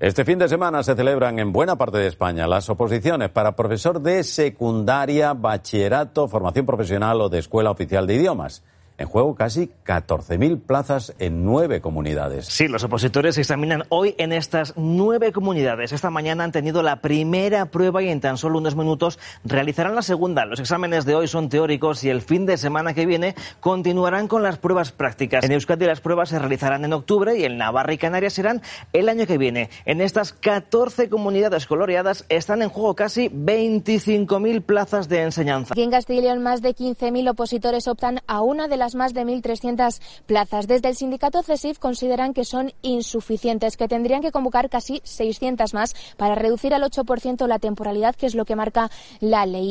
Este fin de semana se celebran en buena parte de España las oposiciones para profesor de secundaria, bachillerato, formación profesional o de escuela oficial de idiomas. En juego casi 14.000 plazas en nueve comunidades. Sí, los opositores se examinan hoy en estas nueve comunidades. Esta mañana han tenido la primera prueba y en tan solo unos minutos realizarán la segunda. Los exámenes de hoy son teóricos y el fin de semana que viene continuarán con las pruebas prácticas. En Euskadi las pruebas se realizarán en octubre y en Navarra y Canarias serán el año que viene. En estas 14 comunidades coloreadas están en juego casi 25.000 plazas de enseñanza. Aquí en León más de 15.000 opositores optan a una de las más de 1.300 plazas. Desde el sindicato CESIF consideran que son insuficientes, que tendrían que convocar casi 600 más para reducir al 8% la temporalidad, que es lo que marca la ley.